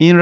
این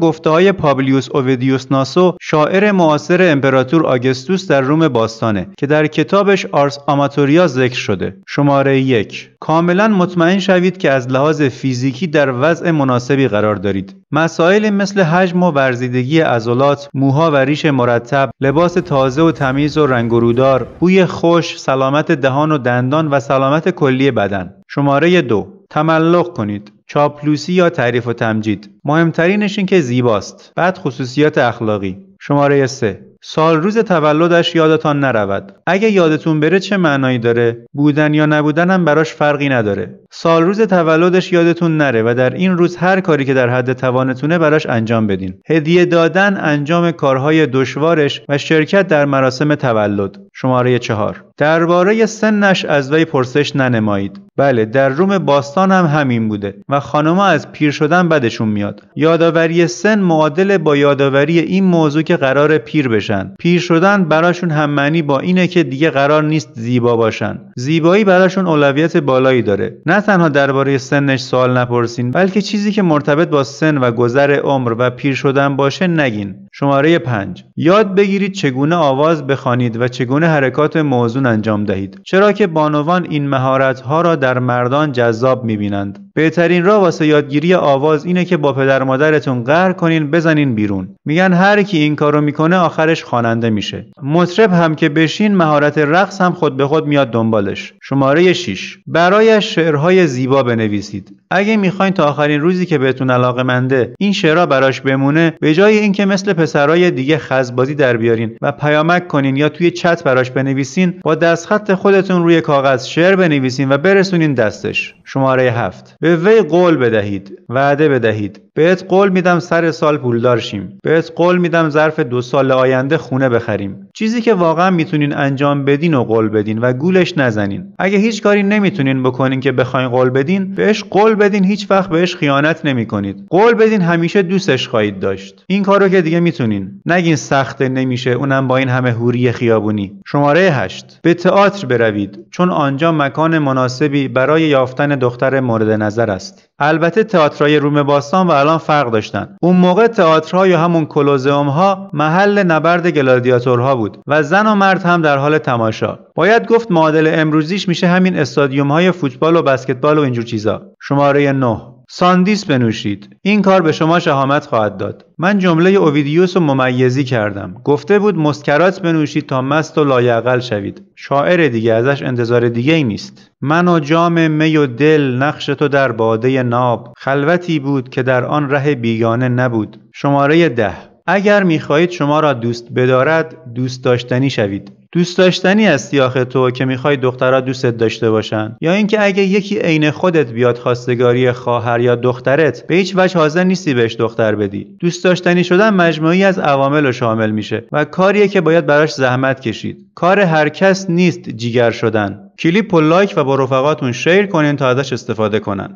گفته های پابلیوس اوویدیوس ناسو شاعر معاصر امپراتور آگستوس در روم باستانه که در کتابش آرس آماتوریا ذکر شده شماره یک کاملا مطمئن شوید که از لحاظ فیزیکی در وضع مناسبی قرار دارید مسائل مثل حجم و ورزیدگی عضلات موها و ریش مرتب لباس تازه و تمیز و رنگرودار، بوی خوش سلامت دهان و دندان و سلامت کلی بدن شماره دو تملق کنید چاپلوسی یا تعریف و تمجید مهمترینش این که زیباست بعد خصوصیات اخلاقی شماره 3 سال روز تولدش یادتان نرود اگه یادتون بره چه معنایی داره بودن یا نبودن هم براش فرقی نداره سال روز تولدش یادتون نره و در این روز هر کاری که در حد توانتونه براش انجام بدین هدیه دادن انجام کارهای دشوارش و شرکت در مراسم تولد شماره چهار درباره سنش از وی پرسش ننمایید بله در روم باستان هم همین بوده و خانما از پیر شدن بدشون میاد یادآوری سن معادل با یادآوری این موضوع که قرار پیر بشن پیر شدن براشون هم معنی با اینه که دیگه قرار نیست زیبا باشن زیبایی براشون اولویت بالایی داره نه تنها درباره سنش سوال نپرسین بلکه چیزی که مرتبط با سن و گذر عمر و پیر شدن باشه نگین شماره 5 یاد بگیرید چگونه آواز بخوانید و چگونه حرکات موزون انجام دهید چرا که بانوان این مهارت ها را در مردان جذاب می بینند بهترین راه واسه یادگیری آواز اینه که با پدر و مادرتون قهر کنین بزنین بیرون میگن هر کی این کارو میکنه آخرش خواننده میشه مطرب هم که بشین مهارت رقص هم خود به خود میاد دنبالش شماره 6 برایش شعرهای زیبا بنویسید اگه میخواین تا آخرین روزی که بهتون علاقه منده این شعرها براش بمونه به جای اینکه مثل پسرای دیگه خزبازی در بیارین و پیامک کنین یا توی چت براش بنویسین با دستخط خودتون روی کاغذ شعر بنویسین و برسونین دستش شماره 7 به وی قول بدهید وعده بدهید بهت قول میدم سر سال پولدار شیم بهت قول میدم ظرف دو سال آینده خونه بخریم چیزی که واقعا میتونین انجام بدین و قول بدین و گولش نزنین اگه هیچ کاری نمیتونین بکنین که بخواین قول بدین بهش قول بدین هیچ وقت بهش خیانت نمیکنید قول بدین همیشه دوستش خواهید داشت این کارو که دیگه میتونین نگین سخته نمیشه اونم با این همه هوری خیابونی شماره هشت به تئاتر بروید چون آنجا مکان مناسبی برای یافتن دختر مورد نظر است البته تئاترای روم باستان و الان فرق داشتن اون موقع تئاترها یا همون کلوزئوم ها محل نبرد گلادیاتورها بود و زن و مرد هم در حال تماشا باید گفت معادل امروزیش میشه همین استادیوم های فوتبال و بسکتبال و اینجور چیزا شماره 9 ساندیس بنوشید این کار به شما شهامت خواهد داد من جمله اوویدیوس رو ممیزی کردم گفته بود مسکرات بنوشید تا مست و لایقل شوید شاعر دیگه ازش انتظار دیگه ای نیست من و جام می و دل نقش تو در باده ناب خلوتی بود که در آن ره بیگانه نبود شماره ده اگر میخواهید شما را دوست بدارد دوست داشتنی شوید دوست داشتنی هستی آخه تو که میخوای دخترها دوستت داشته باشن یا اینکه اگه یکی عین خودت بیاد خواستگاری خواهر یا دخترت به هیچ وجه حاضر نیستی بهش دختر بدی دوست داشتنی شدن مجموعی از عوامل و شامل میشه و کاریه که باید براش زحمت کشید کار هر کس نیست جیگر شدن کلیپ و لایک و با رفقاتون شیر کنین تا ازش استفاده کنن